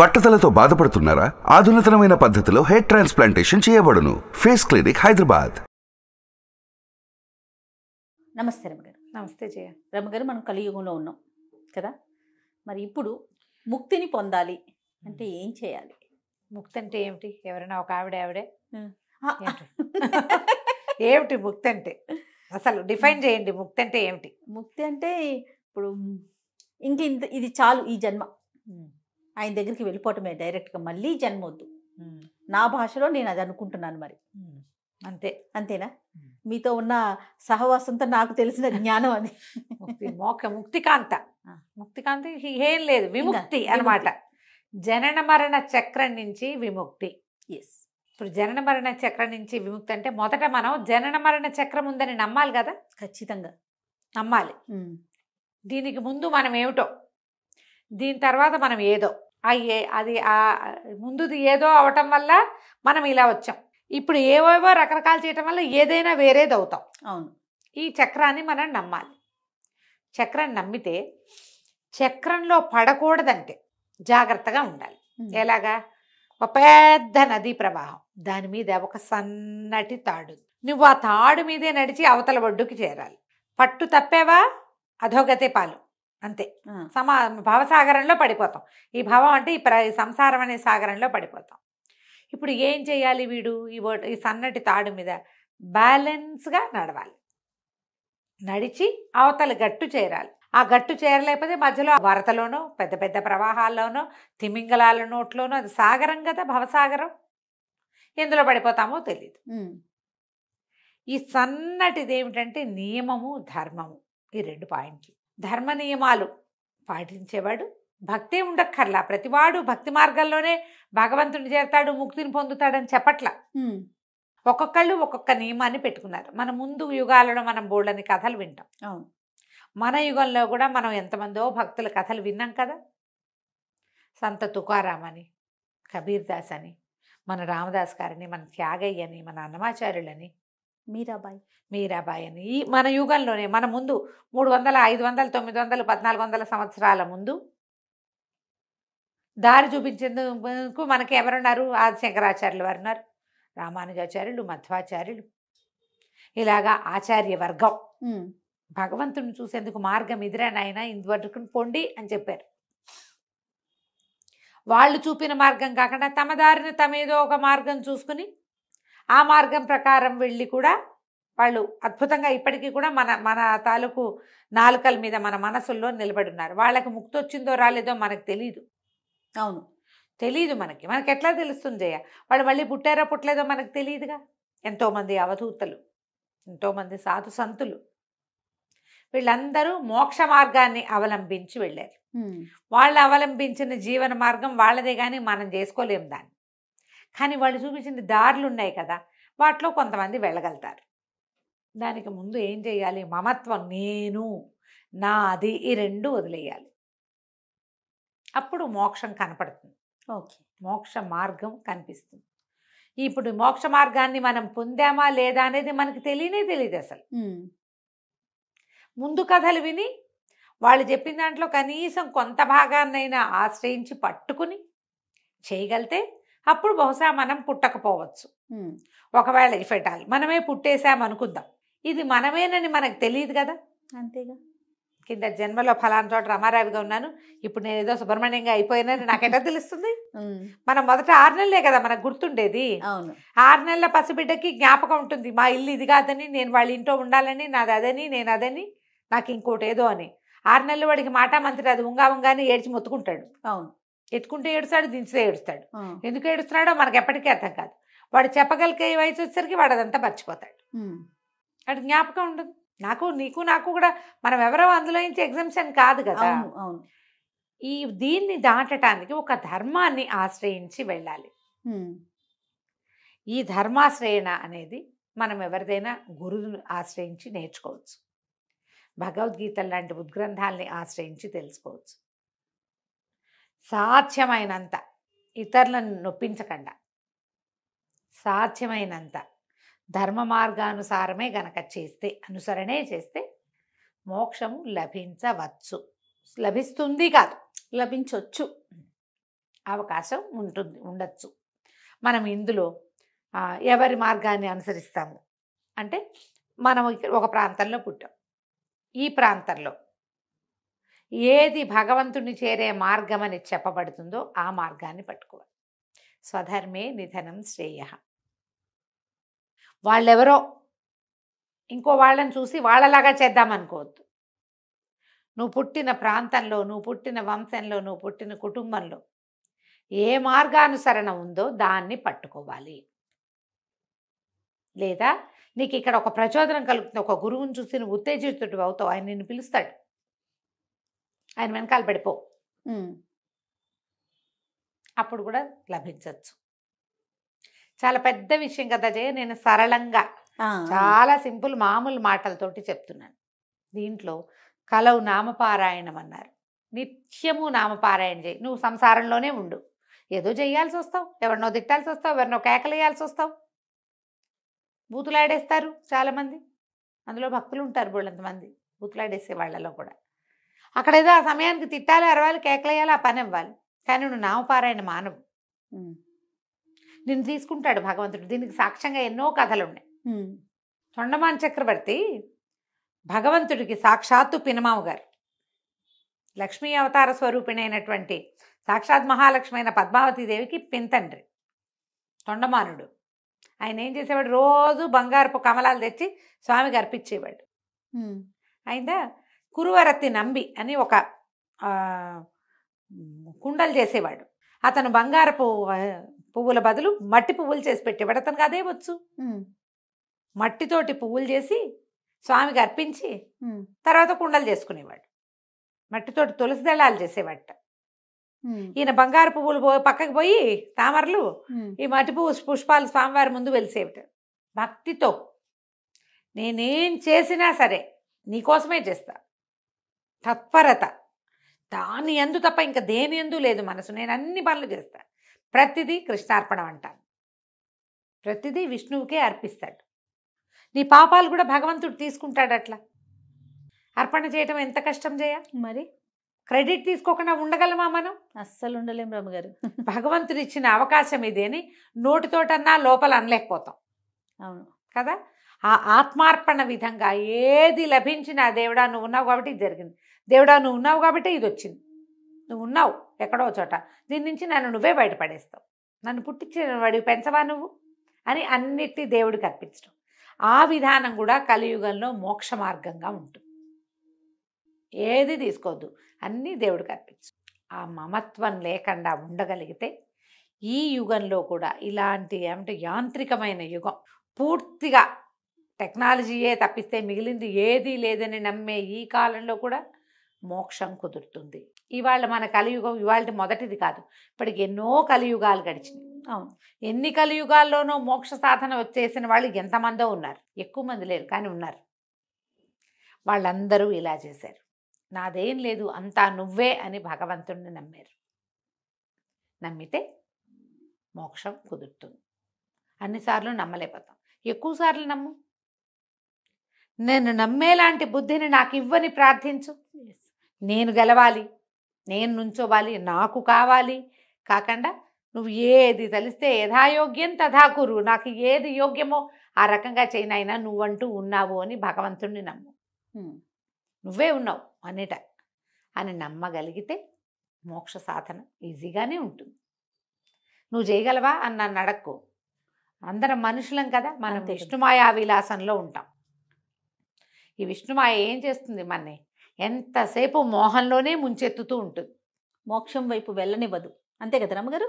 బట్టతలతో బాధపడుతున్నారా ఆధునితనమైన పద్ధతిలో హెయిర్ ట్రాన్స్ప్లాంటేషన్ చేయబడును ఫేస్ క్లినిక్ హైదరాబాద్ నమస్తే రమగారు నమస్తే జయ రమగారు మనం కలియుగంలో ఉన్నాం కదా మరి ఇప్పుడు ముక్తిని పొందాలి అంటే ఏం చేయాలి ముక్తి అంటే ఏమిటి ఎవరైనా ఒక ఆవిడ ఆవిడే ఏమిటి ముక్తి అంటే అసలు డిఫైన్ చేయండి ముక్తి అంటే ఏమిటి ముక్తి అంటే ఇప్పుడు ఇంక ఇంత ఇది చాలు ఈ జన్మ ఆయన దగ్గరికి వెళ్ళిపోవటమే డైరెక్ట్గా మళ్ళీ జన్మొద్దు నా భాషలో నేను అది అనుకుంటున్నాను మరి అంతే అంతేనా మీతో ఉన్న సహవాసంతో నాకు తెలిసిన జ్ఞానం అది ముక్తికాంత ముక్తికాంత ఏం లేదు విముక్తి అనమాట జనన మరణ చక్రం నుంచి విముక్తి ఎస్ ఇప్పుడు జనన మరణ చక్రం నుంచి విముక్తి అంటే మొదట మనం జనన మరణ చక్రం ఉందని నమ్మాలి కదా ఖచ్చితంగా నమ్మాలి దీనికి ముందు మనం ఏమిటో దీని తర్వాత మనం ఏదో అయ్యే అది ముందుది ఏదో అవటం వల్ల మనం ఇలా వచ్చాం ఇప్పుడు ఏవేవో రకరకాలు చేయటం వల్ల ఏదైనా వేరేది అవుతాం అవును ఈ చక్రాన్ని మనం నమ్మాలి చక్రాన్ని నమ్మితే చక్రంలో పడకూడదంటే జాగ్రత్తగా ఉండాలి ఎలాగా ఒక పెద్ద నదీ ప్రవాహం దాని మీద ఒక సన్నటి తాడు నువ్వు ఆ తాడు మీదే నడిచి అవతల ఒడ్డుకి చేరాలి పట్టు తప్పేవా అధోగతే పాలు అంతే సమా భవసాగరంలో పడిపోతాం ఈ భవం అంటే ఈ ప్ర సంసారం అనే సాగరంలో పడిపోతాం ఇప్పుడు ఏం చేయాలి వీడు ఈ ఈ సన్నటి తాడు మీద బ్యాలెన్స్గా నడవాలి నడిచి అవతల గట్టు చేరాలి ఆ గట్టు చేరలేకపోతే మధ్యలో వరతలోనో పెద్ద పెద్ద ప్రవాహాల్లోనో తిమింగళాల నోట్లోనో అది సాగరం కదా భవసాగరం ఎందులో పడిపోతామో తెలియదు ఈ సన్నటిది ఏమిటంటే నియమము ధర్మము ఈ రెండు పాయింట్లు ధర్మ నియమాలు పాటించేవాడు భక్తే ఉండక్కర్లా ప్రతివాడు భక్తి మార్గంలోనే భగవంతుని చేరతాడు ముక్తిని పొందుతాడని చెప్పట్ల ఒక్కొక్కళ్ళు ఒక్కొక్క నియమాన్ని పెట్టుకున్నారు మన ముందు యుగాలలో మనం బోళ్ళని కథలు వింటాం మన యుగంలో కూడా మనం ఎంతమందో భక్తుల కథలు విన్నాం కదా సంత తుకారామని కబీర్దాస్ అని మన రామదాస్ గారిని మన త్యాగయ్యని మన అన్నమాచార్యులని మీరాబాయి మీరాబాయి అని ఈ మన యుగంలోనే మన ముందు మూడు వందల ఐదు వందల తొమ్మిది వందలు పద్నాలుగు వందల సంవత్సరాల ముందు దారి చూపించేందుకు మనకి ఎవరున్నారు ఆది శంకరాచార్యులు వారు ఉన్నారు రామానుజాచార్యులు మధ్వాచార్యులు ఇలాగా ఆచార్య వర్గం భగవంతుని చూసేందుకు మార్గం నాయన ఇందువరకు పొండి అని చెప్పారు వాళ్ళు చూపిన మార్గం కాకుండా తమ దారిని తమేదో ఒక మార్గం చూసుకుని ఆ మార్గం ప్రకారం వెళ్ళి కూడా వాళ్ళు అద్భుతంగా ఇప్పటికీ కూడా మన మన తాలూకు నాలుకల మీద మన మనసుల్లో నిలబడున్నారు వాళ్ళకి ముక్తి వచ్చిందో రాలేదో మనకు తెలియదు అవును తెలియదు మనకి మనకి ఎట్లా తెలుస్తుంది జయ వాళ్ళు మళ్ళీ పుట్టారో పుట్టలేదో మనకు తెలియదుగా ఎంతోమంది అవధూతలు ఎంతోమంది సాధు సంతులు వీళ్ళందరూ మోక్ష మార్గాన్ని అవలంబించి వెళ్ళారు వాళ్ళు అవలంబించిన జీవన మార్గం వాళ్ళదే కానీ మనం చేసుకోలేము దాన్ని కానీ వాళ్ళు చూపించిన దారులు ఉన్నాయి కదా వాటిలో కొంతమంది వెళ్ళగలుగుతారు దానికి ముందు ఏం చేయాలి మమత్వం నేను నాది ఈ రెండు వదిలేయాలి అప్పుడు మోక్షం కనపడుతుంది ఓకే మోక్ష మార్గం కనిపిస్తుంది ఇప్పుడు మోక్ష మార్గాన్ని మనం పొందామా లేదా అనేది మనకి తెలియనే తెలియదు అసలు ముందు కథలు విని వాళ్ళు చెప్పిన దాంట్లో కనీసం కొంత భాగాన్నైనా ఆశ్రయించి పట్టుకుని చేయగలితే అప్పుడు బహుశా మనం పుట్టకపోవచ్చు ఒకవేళ ఇఫ్ మనమే పుట్టేశాం అనుకుందాం ఇది మనమేనని మనకు తెలియదు కదా అంతేగా కింద జన్మలో ఫలానా చోట రమారావిగా ఉన్నాను ఇప్పుడు నేను ఏదో సుబ్రహ్మణ్యంగా అయిపోయినని నాకెలా తెలుస్తుంది మనం మొదట ఆరు నెలలే కదా మనకు గుర్తుండేది ఆరు నెలల పసిబిడ్డకి జ్ఞాపకం ఉంటుంది మా ఇల్లు ఇది కాదని నేను వాళ్ళ ఇంట్లో ఉండాలని నాది అదని నేను అదని నాకు ఇంకోటి ఏదో అని ఆరు నెలలు వాడికి మాట మంత్రి అది ఉంగా ఉంగానే ఏడ్చి మొత్తుకుంటాడు అవును ఎత్తుకుంటే ఏడుస్తాడు దించితే ఏడుస్తాడు ఎందుకు ఏడుస్తున్నాడో మనకి ఎప్పటికీ అర్థం కాదు వాడు చెప్పగలిగే వయసు వచ్చేసరికి వాడు అదంతా మర్చిపోతాడు వాడు జ్ఞాపకం ఉండదు నాకు నీకు నాకు కూడా మనం ఎవరో అందులో నుంచి ఎగ్జామ్షన్ కాదు కదా ఈ దీన్ని దాటటానికి ఒక ధర్మాన్ని ఆశ్రయించి వెళ్ళాలి ఈ ధర్మాశ్రయణ అనేది మనం ఎవరిదైనా గురువును ఆశ్రయించి నేర్చుకోవచ్చు భగవద్గీత లాంటి ఉద్గ్రంథాలని ఆశ్రయించి తెలుసుకోవచ్చు సాధ్యమైనంత ఇతరులను నొప్పించకుండా సాధ్యమైనంత ధర్మ మార్గానుసారమే గనక చేస్తే అనుసరణే చేస్తే మోక్షము లభించవచ్చు లభిస్తుంది కాదు లభించవచ్చు అవకాశం ఉంటుంది ఉండొచ్చు మనం ఇందులో ఎవరి మార్గాన్ని అనుసరిస్తాము అంటే మనం ఒక ప్రాంతంలో పుట్టాం ఈ ప్రాంతంలో ఏది భగవంతుని చేరే మార్గమని చెప్పబడుతుందో ఆ మార్గాన్ని పట్టుకోవాలి స్వధర్మే నిధనం శ్రేయ వాళ్ళెవరో ఇంకో వాళ్ళని చూసి వాళ్ళలాగా చేద్దామనుకోవద్దు నువ్వు పుట్టిన ప్రాంతంలో నువ్వు పుట్టిన వంశంలో నువ్వు పుట్టిన కుటుంబంలో ఏ మార్గానుసరణ ఉందో దాన్ని పట్టుకోవాలి లేదా నీకు ఇక్కడ ఒక ప్రచోదనం కలుగుతుంది ఒక గురువుని చూసి నువ్వు ఉత్తేజితుడు అవుతావు ఆయన నిన్ను పిలుస్తాడు ఆయన వెనకాల పడిపో అప్పుడు కూడా లభించవచ్చు చాలా పెద్ద విషయం కదా జయ నేను సరళంగా చాలా సింపుల్ మామూలు మాటలతోటి చెప్తున్నాను దీంట్లో కలవు నామపారాయణం అన్నారు నిత్యము నామపారాయణ చేయి నువ్వు సంసారంలోనే ఉండు ఏదో చేయాల్సి వస్తావు ఎవరినో తిట్టాల్సి వస్తావు ఎవరినో కేకలేయాల్సి వస్తావు బూతులాడేస్తారు చాలామంది అందులో భక్తులు ఉంటారు బోళ్ళంతమంది బూతులాడేసే వాళ్ళలో కూడా అక్కడ ఏదో ఆ సమయానికి తిట్టాలి అరవాలి కేకలేయాలి ఆ పని ఇవ్వాలి కానీ నువ్వు నామపారాయణ మానవు నిన్ను తీసుకుంటాడు భగవంతుడు దీనికి సాక్ష్యంగా ఎన్నో కథలు ఉన్నాయి తొండమాన్ చక్రవర్తి భగవంతుడికి సాక్షాత్తు పినమావు గారు లక్ష్మీ అవతార స్వరూపిణైనటువంటి సాక్షాత్ మహాలక్ష్మి అయిన పద్మావతీదేవికి పింతండ్రి తొండమానుడు ఆయన ఏం చేసేవాడు రోజు బంగారపు కమలాలు తెచ్చి స్వామికి అర్పించేవాడు అయిందా కురువరత్తి నంబి అని ఒక కుండలు చేసేవాడు అతను బంగారు పువ్వుల బదులు మట్టి పువ్వులు చేసి పెట్టేవాడు అతనికి అదే వచ్చు మట్టితోటి పువ్వులు చేసి స్వామికి అర్పించి తర్వాత కుండలు చేసుకునేవాడు మట్టితోటి తులసి దళాలు చేసేవాడు ఈయన బంగారు పువ్వులు పో పక్కకి పోయి తామరలు ఈ మట్టి పువ్వు పుష్పాలు స్వామివారి ముందు వెలిసేవిట భక్తితో నేనేం చేసినా సరే నీకోసమే చేస్తా తత్పరత దాని ఎందు తప్ప ఇంకా దేని ఎందు లేదు మనసు నేను అన్ని పనులు చేస్తాను ప్రతిదీ కృష్ణార్పణం అంటాను ప్రతిదీ విష్ణువుకే అర్పిస్తాడు నీ పాపాలు కూడా భగవంతుడు తీసుకుంటాడు అట్లా అర్పణ చేయటం ఎంత కష్టం చేయ మరి క్రెడిట్ తీసుకోకుండా ఉండగలమా మనం అస్సలు ఉండలేం రామగారు భగవంతుడు ఇచ్చిన అవకాశం ఇది అని నోటితోటన్నా లోపల అనలేకపోతాం అవును కదా ఆ ఆత్మార్పణ విధంగా ఏది లభించినా దేవుడా నువ్వు ఉన్నావు కాబట్టి జరిగింది దేవుడా నువ్వు ఉన్నావు కాబట్టి ఇది వచ్చింది నువ్వు ఉన్నావు ఎక్కడో చోట దీని నుంచి నన్ను నువ్వే బయటపడేస్తావు నన్ను పుట్టించిన వాడివి పెంచవా నువ్వు అని అన్నిటి దేవుడికి అర్పించడం ఆ విధానం కూడా కలియుగంలో మోక్ష మార్గంగా ఉంటుంది ఏది తీసుకోవద్దు అన్నీ దేవుడికి అర్పించు ఆ మమత్వం లేకుండా ఉండగలిగితే ఈ యుగంలో కూడా ఇలాంటి ఏమంటే యాంత్రికమైన యుగం పూర్తిగా టెక్నాలజీయే తప్పిస్తే మిగిలింది ఏదీ లేదని నమ్మే ఈ కాలంలో కూడా మోక్షం కుదురుతుంది ఇవాళ మన కలియుగం ఇవాళ మొదటిది కాదు ఇప్పటికి ఎన్నో కలియుగాలు గడిచినాయి అవును ఎన్ని కలియుగాల్లోనో మోక్ష సాధన వచ్చేసిన వాళ్ళు ఎంతమందో ఉన్నారు ఎక్కువ మంది లేరు కానీ ఉన్నారు వాళ్ళందరూ ఇలా చేశారు నాదేం లేదు అంతా నువ్వే అని భగవంతుడిని నమ్మారు నమ్మితే మోక్షం కుదురుతుంది అన్నిసార్లు నమ్మలేకపోతాం ఎక్కువసార్లు నమ్ము నేను నమ్మేలాంటి బుద్ధిని నాకు ఇవ్వని ప్రార్థించు నేను గెలవాలి నేను నుంచోవాలి నాకు కావాలి కాకుండా నువ్వు ఏది తలిస్తే యథాయోగ్యం తథాకురు నాకు ఏది యోగ్యమో ఆ రకంగా చేయనైనా నువ్వంటూ ఉన్నావు అని భగవంతుణ్ణి నమ్ము నువ్వే ఉన్నావు అనేట అని నమ్మగలిగితే మోక్ష సాధన ఈజీగానే ఉంటుంది నువ్వు చేయగలవా అని నన్ను అడక్కు అందరం మనుషులం కదా మనం విష్ణుమాయా విలాసంలో ఉంటాం ఈ విష్ణుమాయ ఏం చేస్తుంది మన్ని ఎంతసేపు మోహంలోనే ముంచెత్తుతూ ఉంటుంది మోక్షం వైపు వెళ్ళనివ్వదు అంతే కదా రమ్మగారు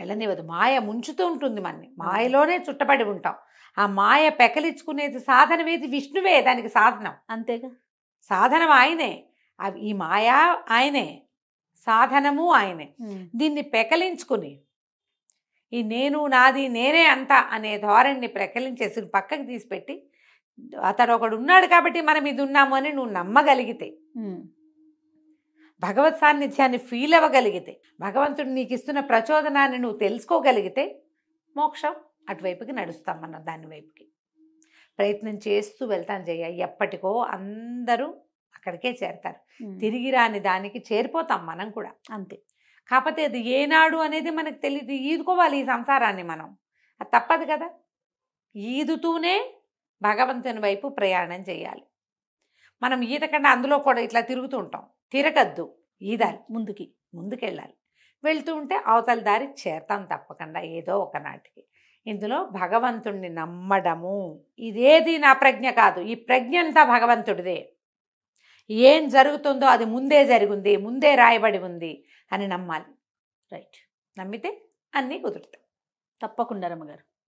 వెళ్ళనివ్వదు మాయ ముంచుతూ ఉంటుంది మనని మాయలోనే చుట్టబడి ఉంటాం ఆ మాయ పెకలించుకునేది సాధనమేది విష్ణువే దానికి సాధనం అంతేగా సాధనం ఆయనే ఈ మాయా ఆయనే సాధనము ఆయనే దీన్ని పెకలించుకుని ఈ నేను నాది నేనే అంత అనే ధోరణిని ప్రకలించేసి పక్కకి తీసిపెట్టి అతడు ఒకడు ఉన్నాడు కాబట్టి మనం ఇది ఉన్నాము అని నువ్వు నమ్మగలిగితే భగవత్ సాన్నిధ్యాన్ని ఫీల్ అవ్వగలిగితే భగవంతుడు నీకు ఇస్తున్న ప్రచోదనాన్ని నువ్వు తెలుసుకోగలిగితే మోక్షం అటువైపుకి నడుస్తాం మనం దాని వైపుకి ప్రయత్నం చేస్తూ వెళ్తాను జయ ఎప్పటికో అందరూ అక్కడికే చేరతారు తిరిగి రాని దానికి చేరిపోతాం మనం కూడా అంతే కాకపోతే అది ఏనాడు అనేది మనకు తెలియదు ఈదుకోవాలి ఈ సంసారాన్ని మనం అది తప్పదు కదా ఈదుతూనే భగవంతుని వైపు ప్రయాణం చేయాలి మనం ఈత కంటే అందులో కూడా ఇట్లా తిరుగుతూ ఉంటాం తిరగద్దు ఈదాలి ముందుకి ముందుకెళ్ళాలి వెళ్తూ ఉంటే అవతల దారి చేరతాం తప్పకుండా ఏదో ఒకనాటికి ఇందులో భగవంతుణ్ణి నమ్మడము ఇదేది నా ప్రజ్ఞ కాదు ఈ ప్రజ్ఞ అంతా భగవంతుడిదే ఏం జరుగుతుందో అది ముందే జరిగింది ముందే రాయబడి ఉంది అని నమ్మాలి రైట్ నమ్మితే అన్నీ కుదురుతాయి తప్పకుండా రమ్మగారు